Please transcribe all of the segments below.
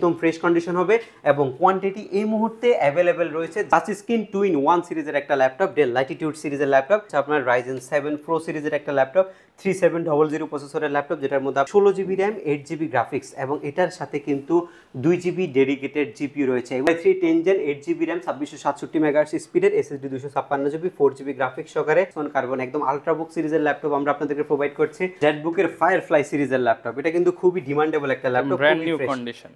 একদম fresh condition হবে এবং কোয়ান্টিটি এই মুহূর্তে অ্যাভেলেবেল রয়েছে just screen two in one সিরিজের একটা ল্যাপটপ ডেল লাইটিটিউড সিরিজের ল্যাপটপ আপনার রাইজেন সেভেন প্রো সিরিজের একটা laptop three seven double zero প্রসেসরের ল্যাপটপ যেটার মধ্যে ষোলো GB RAM eight GB graphics এবং এটার সাথে কিন্তু দুই জিবি ডেডিকেটেড জিপি রয়েছে Y three ten gen eight GB RAM ছাব্বিশশো সাতষট্টি মেগাহার্স স্পিডের এসএসডি দুশো ছাপ্পান্ন জিবি ফোর জিবি গ্রাফিক্স সহকারে কার্বন একদম আলট্রাবুক সিরিজের ল্যাপটপ আমরা আপনাদেরকে প্রোভাইড করছি জেটবুকের ফ্লাই সিরিজের ল্যাপটপ এটা কিন্তু খুবই ডিমান্ডেবল একটা ল্যাপটপ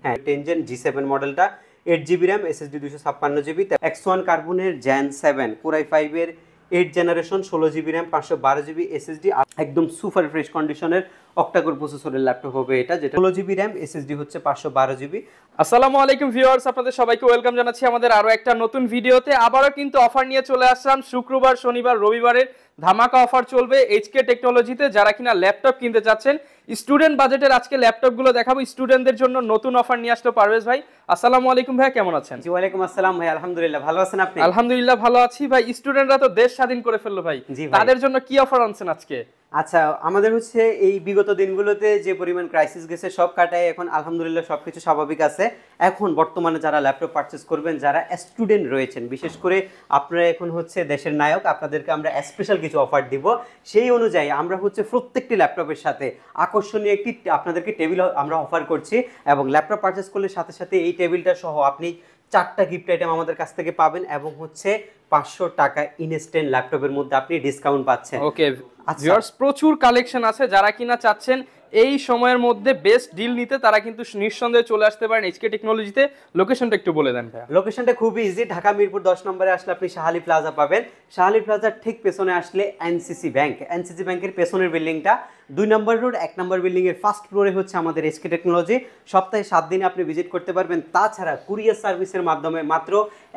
হ্যাঁ টেনজেন জি সেভেন মডেলটা এইট জিবি র্যাম এসএসডি দুশো ছাপ্পান্ন জিবি এক্স ওয়ান কার্বনের জ্যান সেভেন কোরাই ফাইভের এইট জেনারেশন ষোলো জিবি র্যাম পাঁচশো বারো জিবি এসএসডি একদম সুপার ফ্রেশ কন্ডিশনের অক্টাগর প্রসেসরের ল্যাপটপ হবে এটা যেটা ষোলো জিবি র্যাম এসএসডি হচ্ছে পাঁচশো বারো জিবি আসসালামু আলাইকুম ভিউয়ার্স আপনাদের সবাইকে ওয়েলকাম জানাচ্ছি আমাদের আরও একটা নতুন ভিডিওতে আবারও কিন্তু অফার নিয়ে চলে আসলাম শুক্রবার শনিবার রবিবারের ধামাকা অফার চলবে এইচকে টেকনোলজিতে যারা কিনা ল্যাপটপ কিনতে চাচ্ছেন স্টুডেন্ট বাজেটের আজকে ল্যাপটপগুলো দেখাবো স্টুডেন্টদের জন্য নতুন অফার নিয়ে আসলো পারভেজ ভাই আসসালামু আলাইকুম ভাই কেমন আছেন জি ওয়ালাইকুম আসসালাম ভাই আলহামদুলিল্লাহ ভালো আছেন আপনি আলহামদুলিল্লাহ ভালো আছি ভাই স্টুডেন্টরা তো দেশ স্বাধীন করে ফেললো ভাই তাদের জন্য কি অফার আনছেন আজকে আচ্ছা আমাদের হচ্ছে এই বিগত দিনগুলোতে যে পরিমাণ ক্রাইসিস গেছে সব কাটায় এখন আলহামদুলিল্লাহ সব কিছু স্বাভাবিক আছে এখন বর্তমানে যারা ল্যাপটপ পারচেস করবেন যারা স্টুডেন্ট রয়েছেন বিশেষ করে আপনারা এখন হচ্ছে দেশের নায়ক আপনাদেরকে আমরা স্পেশাল কিছু অফার দিব সেই অনুযায়ী আমরা হচ্ছে প্রত্যেকটি ল্যাপটপের সাথে আকর্ষণীয় একটি আপনাদেরকে টেবিল আমরা অফার করছি এবং ল্যাপটপ পারচেস করলে সাথে সাথে এই টেবিলটা সহ আপনি চারটা গিফট আইটেম আমাদের কাছ থেকে পাবেন এবং হচ্ছে পাঁচশো টাকা ইনস্ট্যান্ট ল্যাপটপের মধ্যে আপনি ডিসকাউন্ট পাচ্ছেন ওকে আচ্ছা। প্রচুর কালেকশন আছে যারা কিনা চাচ্ছেন এই সময়ের মধ্যে বেস্ট ডিল নিতে তারা কিন্তু নিঃসন্দেহে চলে আসতে পারেন এইচকে টেকনোলজিতে লোকেশনটা একটু বলে দেন ভাইয়া লোকেশনটা খুবই ইজি ঢাকা মিরপুর দশ নম্বরে আসলে আপনি শাহালি প্লাজা পাবেন শাহালি প্লাজার ঠিক পেছনে আসলে এনসিসি ব্যাংক এনসিসি ব্যাংকের পেছনের বিল্ডিংটা দুই নম্বর রোড এক নম্বর বিল্ডিংয়ের ফার্স্ট ফ্লোরে হচ্ছে আমাদের এসকে টেকনোলজি সপ্তাহে সাত দিনে আপনি ভিজিট করতে পারবেন তাছাড়া কুরিয়ার সার্ভিসের মাধ্যমে মাত্র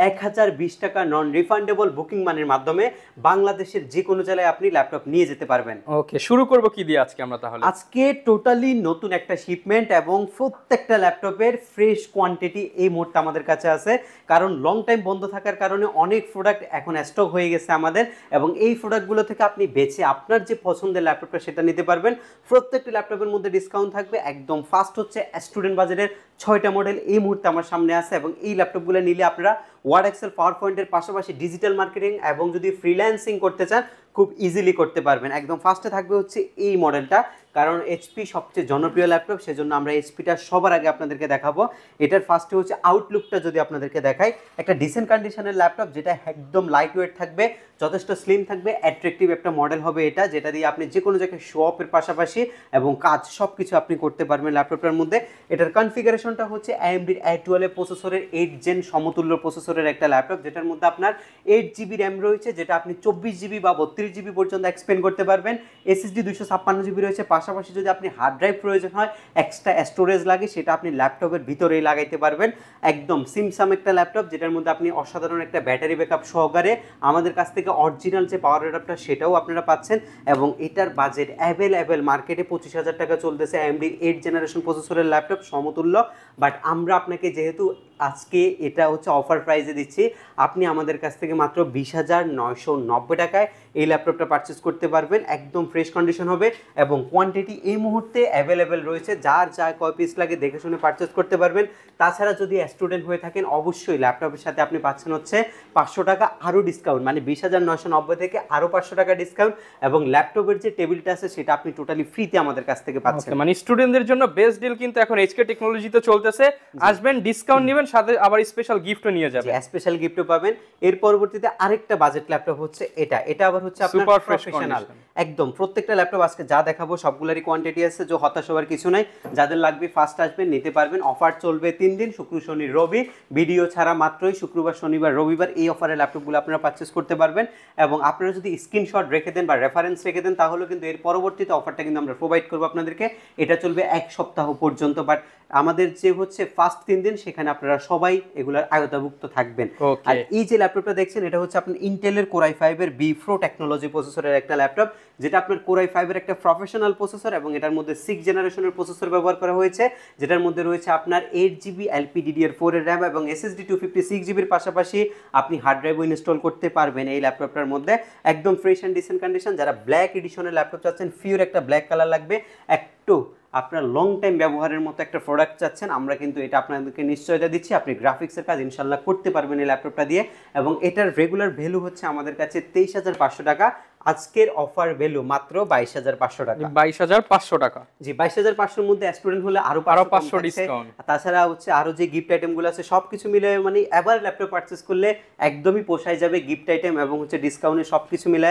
এক হাজার বিশ টাকা নন রিফান্ডেবল বুকিং মানের মাধ্যমে বাংলাদেশের যে কোনো জেলায় আপনি ল্যাপটপ নিয়ে যেতে পারবেন ওকে শুরু করব কি দিয়ে আজকে আমরা তাহলে আজকে টোটালি নতুন একটা শিপমেন্ট এবং প্রত্যেকটা ল্যাপটপের ফ্রেশ কোয়ান্টিটি এই মুহূর্তে আমাদের কাছে আছে কারণ লং টাইম বন্ধ থাকার কারণে অনেক প্রোডাক্ট এখন স্টক হয়ে গেছে আমাদের এবং এই প্রোডাক্টগুলো থেকে আপনি বেছে আপনার যে পছন্দের ল্যাপটপটা সেটা নিতে পারবেন প্রত্যেকটি ল্যাপটপের মধ্যে ডিসকাউন্ট থাকবে একদম ফার্স্ট হচ্ছে স্টুডেন্ট বাজারের ছয়টা মডেল এই মুহূর্তে আমার সামনে আছে এবং এই ল্যাপটপগুলো নিলে আপনারা ওয়ার্ড এক্সেল পাওয়ার পয়েন্টের পাশাপাশি ডিজিটাল মার্কেটিং এবং যদি ফ্রিল্যান্সিং করতে চান খুব ইজিলি করতে পারবেন একদম ফার্স্টে থাকবে হচ্ছে এই মডেলটা কারণ এইচপি সবচেয়ে জনপ্রিয় ল্যাপটপ সেজন্য আমরা এইচপিটা সবার আগে আপনাদেরকে দেখাবো এটার ফার্স্টে হচ্ছে আউটলুকটা যদি আপনাদেরকে দেখাই একটা ডিসেন্ট কন্ডিশনের ল্যাপটপ যেটা একদম লাইট ওয়েট থাকবে যথেষ্ট স্লিম থাকবে অ্যাট্রাকটিভ একটা মডেল হবে এটা যেটা দিয়ে আপনি যে কোনো জায়গায় শো অফের পাশাপাশি এবং কাজ সব কিছু আপনি করতে পারবেন ল্যাপটপটার মধ্যে এটার কনফিগারেশনটা হচ্ছে এমডির এ টুয়েলভ প্রসেসরের এইট জেন সমতুল্য প্রসেসরের একটা ল্যাপটপ যেটার মধ্যে আপনার এইট জিবি র্যাম রয়েছে যেটা আপনি চব্বিশ জিবি বা বত্রিশ জিবি পর্যন্ত এক্সপেন্ড করতে পারবেন এসএসডি দুশো ছাপ্পান্ন জিবি রয়েছে পাশে পাশাপাশি যদি আপনি হার্ড ড্রাইভ প্রয়োজন হয় এক্সট্রা স্টোরেজ লাগে সেটা আপনি ল্যাপটপের ভিতরেই লাগাইতে পারবেন একদম সিমসাম একটা ল্যাপটপ যেটার মধ্যে আপনি অসাধারণ একটা ব্যাটারি ব্যাকআপ সহকারে আমাদের কাছ থেকে অরিজিনাল যে পাওয়ার অ্যাডাপ্টার সেটাও আপনারা পাচ্ছেন এবং এটার বাজেট অ্যাভেলেবেল মার্কেটে পঁচিশ হাজার টাকা চলতেছে এমডি এইট জেনারেশন প্রসেসরের ল্যাপটপ সমতুল্য বাট আমরা আপনাকে যেহেতু আজকে এটা হচ্ছে অফার প্রাইসে দিচ্ছি আপনি আমাদের কাছ থেকে মাত্র বিশ হাজার নয়শো নব্বই টাকায় এই ল্যাপটপটা পারচেস করতে পারবেন একদম ফ্রেশ কন্ডিশন হবে এবং কোয়ান্টিটি এই মুহূর্তে অ্যাভেলেবেল রয়েছে যার যা কয় পিস লাগে দেখে শুনে পারচেস করতে পারবেন তাছাড়া যদি স্টুডেন্ট হয়ে থাকেন অবশ্যই ল্যাপটপের সাথে আপনি পাচ্ছেন হচ্ছে পাঁচশো টাকা আরও ডিসকাউন্ট মানে বিশ হাজার নয়শো নব্বই থেকে আরও পাঁচশো টাকা ডিসকাউন্ট এবং ল্যাপটপের যে টেবিলটা আছে সেটা আপনি টোটালি ফ্রিতে আমাদের কাছ থেকে পাচ্ছেন মানে স্টুডেন্টদের জন্য বেস্ট ডিল কিন্তু এখন এইচকে টেকনোলজিতে চলতেছে আসবেন ডিসকাউন্ট নেবেন সাথে আবার স্পেশাল গিফটও নিয়ে যাবেন স্পেশাল গিফটও পাবেন এর পরবর্তীতে আরেকটা বাজেট ল্যাপটপ হচ্ছে এটা এটা আবার হচ্ছে আপনার প্রফেশনাল একদম প্রত্যেকটা ল্যাপটপ আজকে যা দেখাবো সবগুলোরই কোয়ান্টিটি আছে যে হতাশ হওয়ার কিছু নাই যাদের লাগবে ফার্স্ট আসবেন নিতে পারবেন অফার চলবে তিন দিন শুক্র শনি রবি ভিডিও ছাড়া মাত্রই শুক্রবার শনিবার রবিবার এই অফারে ল্যাপটপগুলো আপনারা পারচেস করতে পারবেন এবং আপনারা যদি স্ক্রিনশট রেখে দেন বা রেফারেন্স রেখে দেন তাহলে কিন্তু এর পরবর্তীতে অফারটা কিন্তু আমরা প্রোভাইড করবো আপনাদেরকে এটা চলবে এক সপ্তাহ পর্যন্ত বাট আমাদের যে হচ্ছে ফার্স্ট তিন দিন সেখানে আপনারা আপনারা সবাই এগুলার আয়তাভুক্ত থাকবেন আর এই যে ল্যাপটপটা দেখছেন এটা হচ্ছে আপনার ইন্টেলের কোরাই ফাইভের বি ফ্রো টেকনোলজি প্রসেসরের একটা ল্যাপটপ যেটা আপনার কোরাই ফাইভের একটা প্রফেশনাল প্রসেসর এবং এটার মধ্যে সিক্স জেনারেশনের প্রসেসর ব্যবহার করা হয়েছে যেটার মধ্যে রয়েছে আপনার এইট জিবি এলপিডিডিআর এর র্যাম এবং এসএসডি টু ফিফটি সিক্স জিবির পাশাপাশি আপনি হার্ড ড্রাইভও ইনস্টল করতে পারবেন এই ল্যাপটপটার মধ্যে একদম ফ্রেশ অ্যান্ড ডিসেন্ট কন্ডিশন যারা ব্ল্যাক এডিশনের ল্যাপটপ চাচ্ছেন ফিওর একটা ব্ল্যাক কালার লাগবে একটু আপনার লং টাইম ব্যবহারের মতো একটা প্রোডাক্ট চাচ্ছেন আমরা কিন্তু এটা আপনাদেরকে নিশ্চয়তা দিচ্ছি আপনি গ্রাফিক্সের কাজ ইনশাল্লাহ করতে পারবেন এই ল্যাপটপটা দিয়ে এবং এটার রেগুলার ভ্যালু হচ্ছে আমাদের কাছে তেইশ হাজার পাঁচশো টাকা আজকের অফার ভ্যালু মাত্র বাইশ হাজার পাঁচশো টাকা বাইশ হাজার পাঁচশো টাকা জি বাইশ হাজার পাঁচশোর মধ্যে স্টুডেন্ট হলে আরো আরো পাঁচশো ডিসকাউন্ট তাছাড়া হচ্ছে আরো যে গিফট আইটেম গুলো আছে সবকিছু মিলে মানে এবার ল্যাপটপ পারচেস করলে একদমই পোষায় যাবে গিফট আইটেম এবং হচ্ছে ডিসকাউন্টে সবকিছু মিলে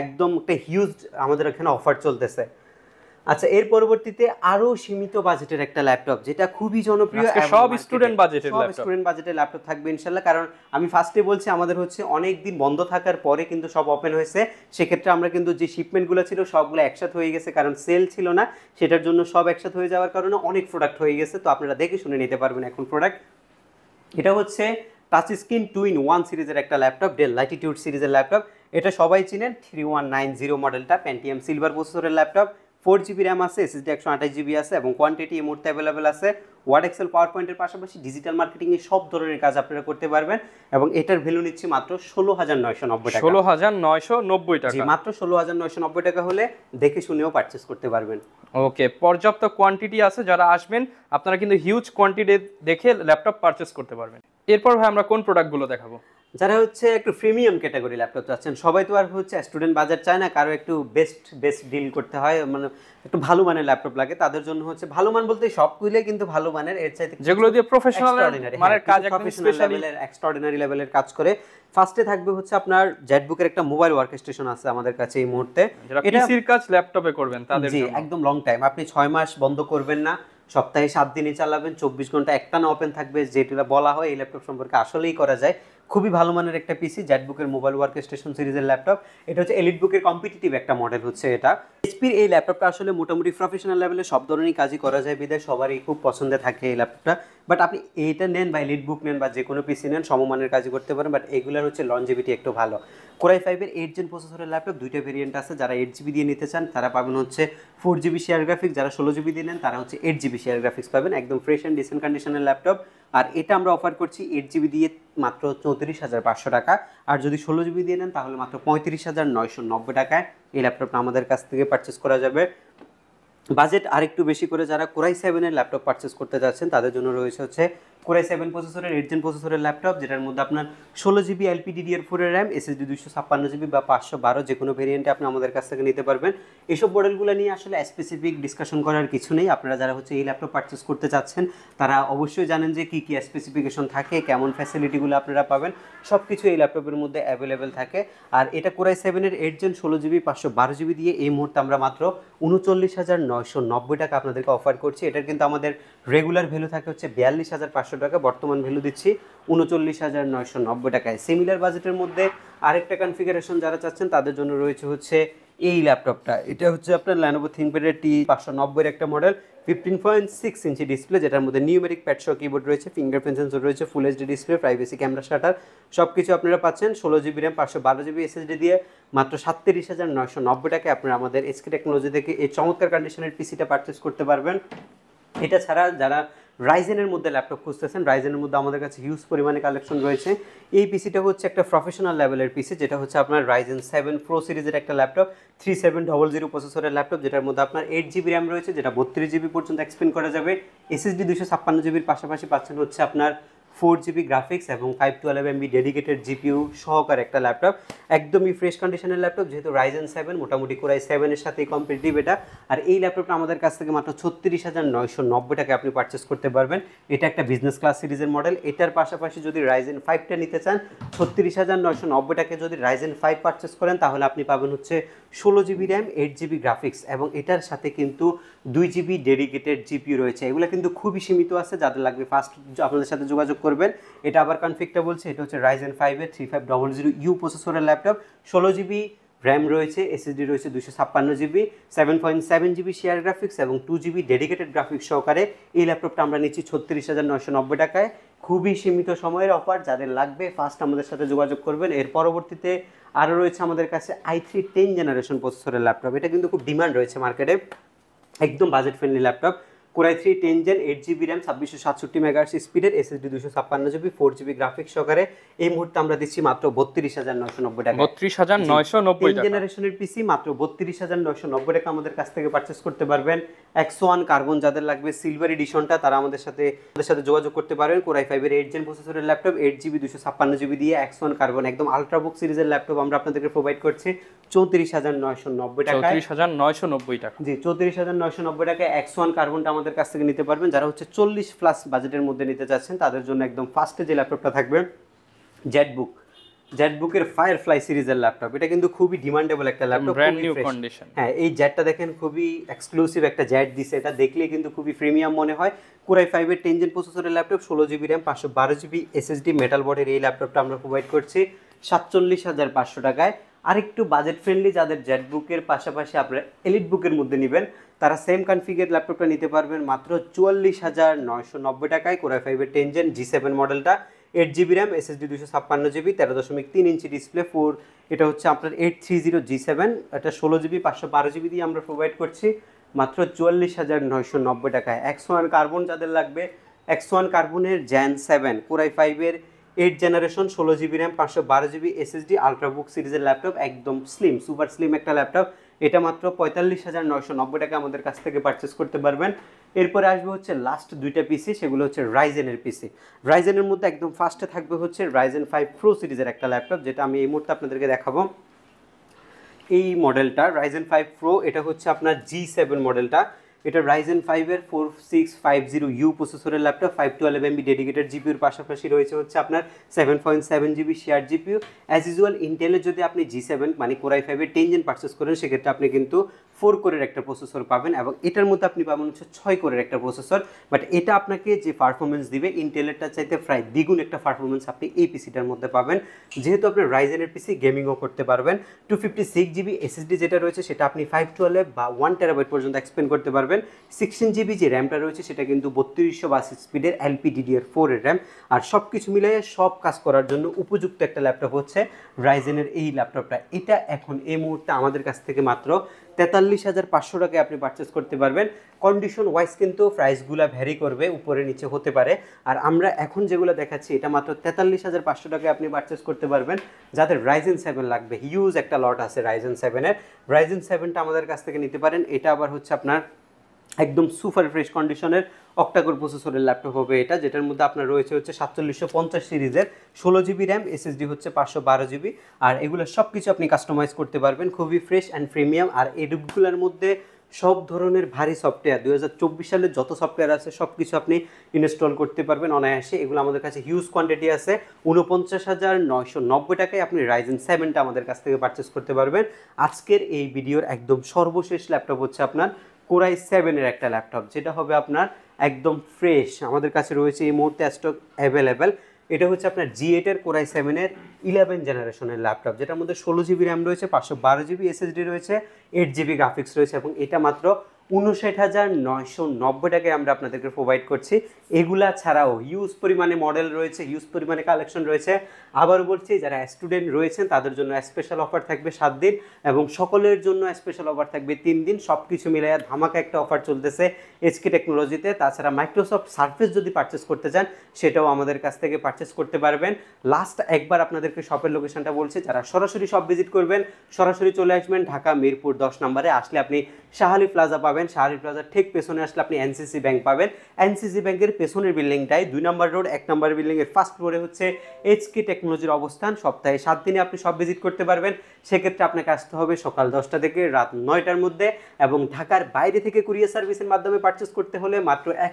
একদম একটা হিউজ আমাদের এখানে অফার চলতেছে আচ্ছা এর পরবর্তীতে আরো সীমিত বাজেটের একটা ল্যাপটপ যেটা খুবই জনপ্রিয় সব স্টুডেন্ট বাজেটের সব স্টুডেন্ট বাজেটের ল্যাপটপ থাকবে ইনশাল্লাহ কারণ আমি ফার্স্টে বলছি আমাদের হচ্ছে অনেক দিন বন্ধ থাকার পরে কিন্তু সব ওপেন হয়েছে সেক্ষেত্রে আমরা কিন্তু যে শিপমেন্টগুলো ছিল সবগুলো একসাথে হয়ে গেছে কারণ সেল ছিল না সেটার জন্য সব একসাথে হয়ে যাওয়ার কারণে অনেক প্রোডাক্ট হয়ে গেছে তো আপনারা দেখে শুনে নিতে পারবেন এখন প্রোডাক্ট এটা হচ্ছে touch screen two in one সিরিজের একটা ল্যাপটপ ডেল লাইটিটিউড সিরিজের ল্যাপটপ এটা সবাই চিনেন থ্রি ওয়ান নাইন জিরো মডেলটা প্যান্টিএম সিলভার প্রসেসরের ল্যাপটপ ফোর জিবি র্যাম আছে এসএসডি একশো আঠাশ জিবি আছে এবং কোয়ান্টিটি এই মুহূর্তে অ্যাভেলেবেল আছে ওয়ার্ড এক্সেল পাওয়ার পয়েন্টের পাশাপাশি ডিজিটাল মার্কেটিংয়ে সব ধরনের কাজ আপনারা করতে পারবেন এবং এটার ভ্যালু নিচ্ছে মাত্র ষোলো হাজার নয়শো নব্বই টাকা ষোলো হাজার নয়শো নব্বই টাকা মাত্র ষোলো হাজার নয়শো নব্বই টাকা হলে দেখে শুনেও পারচেস করতে পারবেন ওকে পর্যাপ্ত কোয়ান্টিটি আছে যারা আসবেন আপনারা কিন্তু হিউজ কোয়ান্টিটি দেখে ল্যাপটপ পারচেস করতে পারবেন এরপর ভাই আমরা কোন প্রোডাক্টগুলো দেখাবো যারা হচ্ছে একটু প্রিমিয়াম ক্যাটাগরি ল্যাপটপ চাচ্ছেন সবাই তো আর হচ্ছে স্টুডেন্ট বাজার চায় না কারো একটু বেস্ট বেস্ট ডিল করতে হয় মানে একটু ভালো মানের ল্যাপটপ লাগে তাদের জন্য হচ্ছে ভালো মান বলতে সব কুইলে কিন্তু ভালো মানের এর চাইতে যেগুলো দিয়ে প্রফেশনাল মানের হ্যাঁ, কাজ প্রফেশনাল লেভেলের এক্সট্রাঅর্ডিনারি লেভেলের কাজ করে ফার্স্টে থাকবে হচ্ছে আপনার জেটবুকের একটা মোবাইল ওয়ার্কস্টেশন আছে আমাদের কাছে এই মুহূর্তে এটা পিসির কাজ ল্যাপটপে করবেন তাদের জন্য একদম লং টাইম আপনি 6 মাস বন্ধ করবেন না সপ্তাহে সাত দিনই চালাবেন চব্বিশ ঘন্টা একটানা ওপেন থাকবে যেটা বলা হয় এই ল্যাপটপ সম্পর্কে আসলেই করা যায় খুবই ভালো মানের একটা পিসি জ্যাটবুকের মোবাইল ওয়ার্ক স্টেশন সিরিজের ল্যাপটপ এটা হচ্ছে এলিট বুকের কম্পিটিটিভ একটা মডেল হচ্ছে এটা এইচপির এই ল্যাপটপটা আসলে মোটামুটি প্রফেশনাল লেভেলে সব ধরনেরই কাজই করা যায় বিদায় সবারই খুব পছন্দে থাকে এই ল্যাপটপটা বাট আপনি এইটা নেন বা এলিট বুক নেন বা যে কোনো পিসি নেন সমমানের কাজই করতে পারেন বাট এগুলোর হচ্ছে লঞ্জিভিটি একটু ভালো কোরাই ফাইভের এইট জেন প্রসেসরের ল্যাপটপ দুইটা ভেরিয়েন্ট আছে যারা এইট জিবি দিয়ে নিতে চান তারা পাবেন হচ্ছে ফোর জিবি শেয়ার গ্রাফিক্স যারা ষোলো জিবি দিয়ে নেন তারা হচ্ছে এইট জিবি শেয়ার গ্রাফিক্স পাবেন একদম ফ্রেশ অ্যান্ড ডিসেন্ট কন্ডিশনের ল্যাপটপ আর এটা আমরা অফার করছি এইট জিবি দিয়ে মাত্র চৌত্রিশ হাজার পাঁচশো টাকা আর যদি ষোলো জিবি দিয়ে নেন তাহলে মাত্র পঁয়ত্রিশ হাজার নয়শো নব্বই টাকায় এই ল্যাপটপটা আমাদের কাছ থেকে পারচেস করা যাবে বাজেট আরেকটু বেশি করে যারা কোরাই সেভেনের ল্যাপটপ পারচেস করতে যাচ্ছেন তাদের জন্য রয়েছে হচ্ছে কোরাই সেভেন প্রসেসরের এইট জেন প্রসেসরের ল্যাপটপ যেটার মধ্যে আপনার ষোলো জিবি এলপিডিডিআর ফোরের র্যাম এসএসডি দুশো ছাপ্পান্ন জিবি বা পাঁচশো বারো যে কোনো ভেরিয়েন্টে আপনি আমাদের কাছ থেকে নিতে পারবেন এইসব মডেলগুলো নিয়ে আসলে স্পেসিফিক ডিসকাশন করার কিছু নেই আপনারা যারা হচ্ছে এই ল্যাপটপ পারচেস করতে চাচ্ছেন তারা অবশ্যই জানেন যে কী কী স্পেসিফিকেশন থাকে কেমন ফ্যাসিলিটিগুলো আপনারা পাবেন সব কিছু এই ল্যাপটপের মধ্যে অ্যাভেলেবেল থাকে আর এটা কোরাই সেভেনের এইট জেন ষোলো জিবি পাঁচশো বারো জিবি দিয়ে এই মুহূর্তে আমরা মাত্র উনচল্লিশ হাজার নয়শো নব্বই টাকা আপনাদেরকে অফার করছি এটার কিন্তু আমাদের রেগুলার ভ্যালু থাকে হচ্ছে বিয়াল্লিশ হাজার পাঁচশো পাঁচশো টাকা বর্তমান ভ্যালু দিচ্ছি উনচল্লিশ হাজার নয়শো নব্বই টাকায় সিমিলার বাজেটের মধ্যে আরেকটা কনফিগারেশন যারা চাচ্ছেন তাদের জন্য রয়েছে হচ্ছে এই ল্যাপটপটা এটা হচ্ছে আপনার ল্যানোভো থিঙ্কপ্যাডের টি পাঁচশো নব্বইয়ের একটা model fifteen point six inch display যেটার মধ্যে নিউমেরিক প্যাটশো কিবোর্ড রয়েছে ফিঙ্গারপ্রিন্ট সেন্সর রয়েছে full HD display privacy camera shutter সব কিছু আপনারা পাচ্ছেন ষোলো জিবি র্যাম পাঁচশো বারো জিবি এসএসডি দিয়ে মাত্র সাতত্রিশ হাজার নয়শো নব্বই টাকায় আপনারা আমাদের এসকে টেকনোলজি থেকে এই চমৎকার কন্ডিশনের পিসিটা পারচেস করতে পারবেন এটা ছাড়া যারা রাইজেনের মধ্যে ল্যাপটপ খুঁজতেছেন রাইজেনের মধ্যে আমাদের কাছে হিউজ পরিমাণে কালেকশন রয়েছে এই পিসিটা হচ্ছে একটা প্রফেশনাল লেভেলের পিসি যেটা হচ্ছে আপনার রাইজেন সেভেন প্রো সিরিজের একটা laptop three seven double zero প্রসেসরের ল্যাপটপ যেটার মধ্যে আপনার এইট জিবি র্যাম রয়েছে যেটা বত্রিশ জিবি পর্যন্ত এক্সপেন্ড করা যাবে এসএসডি দুশো ছাপ্পান্ন জিবির পাশাপাশি পাচ্ছেন হচ্ছে আপনার ফোর জিবি গ্রাফিক্স এবং five twelve MB dedicated GPU সহকার একটা ল্যাপটপ একদমই ফ্রেশ কন্ডিশনের ল্যাপটপ যেহেতু রাইজেন সেভেন মোটামুটি কোরাই সেভেনের সাথে কম্পিটিভ এটা আর এই ল্যাপটপটা আমাদের কাছ থেকে মাত্র ছত্রিশ হাজার নয়শো নব্বই টাকা আপনি পারচেস করতে পারবেন এটা একটা বিজনেস ক্লাস সিরিজের মডেল এটার পাশাপাশি যদি রাইজেন ফাইভটা নিতে চান ছত্রিশ হাজার নয়শো নব্বই টাকায় যদি রাইজেন ফাইভ পারচেস করেন তাহলে আপনি পাবেন হচ্ছে ষোলো GB RAM eight GB graphics এবং এটার সাথে কিন্তু দুই জিবি ডেডিকেটেড জিপিউ রয়েছে এগুলো কিন্তু খুবই সীমিত আছে যাদের লাগবে ফার্স্ট আপনাদের সাথে যোগাযোগ করবেন এটা আবার কনফিকটা বলছে এটা হচ্ছে রাইজেন ফাইভের three five double zero U প্রসেসরের ল্যাপটপ ষোলো জিবি র্যাম রয়েছে এসএসডি রয়েছে দুশো ছাপ্পান্ন GB seven point seven GB share graphics এবং টু জিবি ডেডিকেটেড গ্রাফিক্স সহকারে এই ল্যাপটপটা আমরা নিচ্ছি ছত্রিশ হাজার নশো নব্বই টাকায় খুবই সীমিত সময়ের অফার যাদের লাগবে ফার্স্ট আমাদের সাথে যোগাযোগ করবেন এর পরবর্তীতে আরও রয়েছে আমাদের কাছে আই থ্রি টেন জেনারেশন প্রসেসরের ল্যাপটপ এটা কিন্তু খুব ডিমান্ড রয়েছে মার্কেটে একদম budget friendly laptop core i three ten gen eight GB RAM ছাব্বিশশো সাতষট্টি মেগা স্পিডের এস এসডি দুশো ছাপ্পান্ন জিবি ফোর জিবি গ্রাফিক সহকারে এই মুহূর্তে আমরা দিচ্ছি মাত্র বত্রিশ হাজার নয়শো নব্বই টাকা বত্রিশ হাজার নয়শো নব্বই জেনারেশনের পিসি মাত্র বত্রিশ হাজার নয়শো নব্বই টাকা আমাদের কাছ থেকে পারচেস করতে পারবেন একশো ওয়ান কার্বন যাদের লাগবে সিলভার এডিশনটা তারা আমাদের সাথে আমাদের সাথে যোগাযোগ করতে পারবেন কোরাই ফাইভের এইট জেন প্রসেসরের ল্যাপটপ এইট জিবি দুশো ছাপ্পান্ন জিবি দিয়ে একশো ওয়ান কার্বন একদম আলট্রাবুক সিরিজের ল্যাপটপ আমরা আপনাদেরকে প্রোভাইড করছি চৌত্রিশ হাজার নয়শো নব্বই টাকা চৌত্রিশ হাজার নয়শো নব্বই টাকা জি চৌত্রিশ হাজার নয়শো নব্বই টাকা একশো ওয়ান কার্বনটা আমাদের কাছ থেকে নিতে পারবেন যারা হচ্ছে চল্লিশ প্লাস বাজেটের মধ্যে নিতে চাচ্ছেন তাদের জন্য একদম ফার্স্টে যে ল্যাপটপটা থাকবে জেট বুক ফায়ার ফ্লাই সিরিজের ল্যাপটপ এটা কিন্তু খুবই ডিমান্ডেবল একটা ল্যাপটপ হ্যাঁ এই জেটটা দেখেন খুবই এক্সক্লুসিভ একটা জেট দিছে এটা দেখলে কিন্তু খুবই প্রিমিয়াম মনে হয় কুরাই ফাইভের টেনজেন প্রসেসরের ল্যাপটপ ষোলো জিবি র্যাম পাঁচশো বারো জিবি এসএসডি মেটাল বোর্ডের এই ল্যাপটপটা আমরা প্রোভাইড করছি সাতচল্লিশ হাজার পাঁচশো টাকায় আর একটু বাজেট ফ্রেন্ডলি যাদের জেট বুকের পাশাপাশি আপনারা এলিট বুকের মধ্যে নেবেন তারা সেম কনফিগার ল্যাপটপটা নিতে পারবেন মাত্র চুয়াল্লিশ হাজার নয়শো নব্বই টাকায় কোরআ ফাইভের টেনজেন জি সেভেন মডেলটা এইট জিবি র্যাম এসএসডি দুশো ছাপ্পান্ন জিবি তেরো দশমিক তিন ইঞ্চি ডিসপ্লে ফোর এটা হচ্ছে আপনার eight three zero G seven এটা ষোলো জিবি পাঁচশো বারো জিবি দিয়ে আমরা প্রোভাইড করছি মাত্র চুয়াল্লিশ হাজার নয়শো নব্বই টাকায় একশো ওয়ান কার্বন যাদের লাগবে একশো ওয়ান কার্বনের জ্যান সেভেন কোরআই ফাইভের এইট জেনারেশন ষোলো জিবি র্যাম পাঁচশো বারো জিবি এসএসডি আলট্রাবুক সিরিজের ল্যাপটপ একদম স্লিম সুপার স্লিম একটা ল্যাপটপ এটা মাত্র পঁয়তাল্লিশ হাজার নয়শো নব্বই টাকা আমাদের কাছ থেকে পারচেস করতে পারবেন এরপরে আসবে হচ্ছে লাস্ট দুইটা পিসি সেগুলো হচ্ছে রাইজেনের পিসি রাইজেনের মধ্যে একদম ফার্স্টে থাকবে হচ্ছে রাইজেন ফাইভ প্রো সিরিজের একটা ল্যাপটপ যেটা আমি এই মুহূর্তে আপনাদেরকে দেখাবো এই মডেলটা রাইজেন ফাইভ প্রো এটা হচ্ছে আপনার জি সেভেন মডেলটা এটা রাইজেন ফাইভের four six five zero U প্রসেসরের laptop five twelve MB dedicated জিপিউর পাশাপাশি রয়েছে হচ্ছে আপনার seven point seven GB share GPU as usual ইন্টেলের যদি আপনি জি সেভেন মানে কোরাই ফাইভের টেন জেন পার্চেস করেন সেক্ষেত্রে আপনি কিন্তু ফোর কোরের একটা প্রসেসর পাবেন এবং এটার মধ্যে আপনি পাবেন হচ্ছে ছয় কোরের একটা প্রসেসর বাট এটা আপনাকে যে পারফরমেন্স দিবে ইন্টেলেরটা চাইতে প্রায় দ্বিগুণ একটা পারফরমেন্স আপনি এই পিসিটার মধ্যে পাবেন যেহেতু আপনি রাইজেনের পিসি গেমিংও করতে পারবেন two fifty six GB SSD যেটা রয়েছে সেটা আপনি ফাইভ টুয়েলভ বা ওয়ান টেরাবাইট পর্যন্ত এক্সপেন্ড করতে পারবেন সিক্সটিন জিবি যে র্যামটা রয়েছে সেটা কিন্তু বত্রিশশো বাস স্পিডের এলপিডিডিআর ফোরের র্যাম আর সব কিছু মিলিয়ে সব কাজ করার জন্য উপযুক্ত একটা ল্যাপটপ হচ্ছে রাইজেনের এই ল্যাপটপটা এটা এখন এই মুহূর্তে আমাদের কাছ থেকে মাত্র তেতাল্লিশ হাজার পাঁচশো টাকায় আপনি পারচেস করতে পারবেন কন্ডিশন ওয়াইজ কিন্তু প্রাইসগুলো ভ্যারি করবে উপরে নিচে হতে পারে আর আমরা এখন যেগুলো দেখাচ্ছি এটা মাত্র তেতাল্লিশ হাজার পাঁচশো টাকায় আপনি পারচেস করতে পারবেন যাদের রাইজেন সেভেন লাগবে হিউজ একটা লট আছে রাইজেন সেভেনের রাইজেন সেভেনটা আমাদের কাছ থেকে নিতে পারেন এটা আবার হচ্ছে আপনার একদম সুপার ফ্রেশ কন্ডিশনের অক্টাকোর প্রসেসরের ল্যাপটপ হবে এটা যেটার মধ্যে আপনার রয়েছে হচ্ছে সাতচল্লিশশো পঞ্চাশ সিরিজের ষোলো জিবি র্যাম এসএসডি হচ্ছে পাঁচশো বারো জিবি আর এগুলো সব কিছু আপনি কাস্টমাইজ করতে পারবেন খুবই ফ্রেশ অ্যান্ড প্রিমিয়াম আর এডুপগুলোর মধ্যে সব ধরনের ভারী সফটওয়্যার দু হাজার চব্বিশ সালে যত সফটওয়্যার আছে সব কিছু আপনি ইনস্টল করতে পারবেন অনায়াসে এগুলো আমাদের কাছে হিউজ কোয়ান্টিটি আছে উনপঞ্চাশ হাজার নয়শো নব্বই টাকায় আপনি রাইজেন সেভেনটা আমাদের কাছ থেকে পারচেস করতে পারবেন আজকের এই ভিডিওর একদম সর্বশেষ ল্যাপটপ হচ্ছে আপনার কোরাই সেভেনের একটা ল্যাপটপ যেটা হবে আপনার একদম ফ্রেশ আমাদের কাছে রয়েছে এই মুহূর্তে স্টক অ্যাভেলেবেল এটা হচ্ছে আপনার জি এটের কোরাই সেভেনের ইলেভেন জেনারেশনের ল্যাপটপ যেটার মধ্যে ষোলো জিবি র্যাম রয়েছে পাঁচশো বারো জিবি এসএসডি রয়েছে এইট জিবি গ্রাফিক্স রয়েছে এবং এটা মাত্র উনষাট হাজার নয়শো নব্বই টাকায় আমরা আপনাদেরকে প্রোভাইড করছি এগুলা ছাড়াও হিউজ পরিমাণে মডেল রয়েছে হিউজ পরিমাণে কালেকশন রয়েছে আবার বলছি যারা স্টুডেন্ট রয়েছেন তাদের জন্য স্পেশাল অফার থাকবে সাত দিন এবং সকলের জন্য স্পেশাল অফার থাকবে তিন দিন সব কিছু মিলে ধামাকা একটা অফার চলতেছে এসকে টেকনোলজিতে তাছাড়া মাইক্রোসফট সার্ফেস যদি পারচেস করতে চান সেটাও আমাদের কাছ থেকে পারচেস করতে পারবেন লাস্ট একবার আপনাদেরকে শপের লোকেশনটা বলছি যারা সরাসরি শপ ভিজিট করবেন সরাসরি চলে আসবেন ঢাকা মিরপুর দশ নম্বরে আসলে আপনি শাহালি প্লাজা পাবেন পাবেন শাহরি প্লাজার ঠিক পেছনে আসলে আপনি এনসিসি ব্যাংক পাবেন এনসিসি ব্যাংকের পেছনের বিল্ডিংটাই দুই নম্বর রোড এক নম্বর বিল্ডিংয়ের ফার্স্ট ফ্লোরে হচ্ছে এইচকে টেকনোলজির অবস্থান সপ্তাহে সাত দিনে আপনি সব ভিজিট করতে পারবেন সেক্ষেত্রে আপনাকে আসতে হবে সকাল দশটা থেকে রাত নয়টার মধ্যে এবং ঢাকার বাইরে থেকে কুরিয়ার সার্ভিসের মাধ্যমে পারচেস করতে হলে মাত্র এক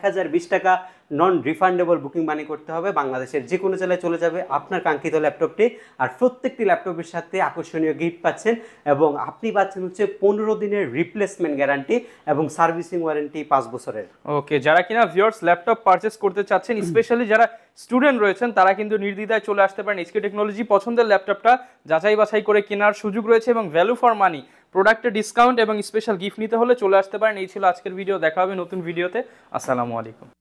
টাকা নন রিফান্ডেবল বুকিং মানি করতে হবে বাংলাদেশের যে কোনো জেলায় চলে যাবে আপনার কাঙ্ক্ষিত ল্যাপটপটি আর প্রত্যেকটি ল্যাপটপের সাথে আকর্ষণীয় গিফট পাচ্ছেন এবং আপনি পাচ্ছেন হচ্ছে পনেরো দিনের রিপ্লেসমেন্ট গ্যারান্টি এবং সার্ভিসিং ওয়ারেন্টি পাঁচ বছরের ওকে যারা কিনা ভিওর্স ল্যাপটপ পারচেস করতে চাচ্ছেন স্পেশালি যারা স্টুডেন্ট রয়েছেন তারা কিন্তু নির্দ্বিধায় চলে আসতে পারেন এইচকে টেকনোলজি পছন্দের ল্যাপটপটা যাচাই বাছাই করে কেনার সুযোগ রয়েছে এবং ভ্যালু ফর মানি প্রোডাক্টে ডিসকাউন্ট এবং স্পেশাল গিফট নিতে হলে চলে আসতে পারেন এই ছিল আজকের ভিডিও দেখা হবে নতুন ভিডিওতে আসসালামু আলাইকুম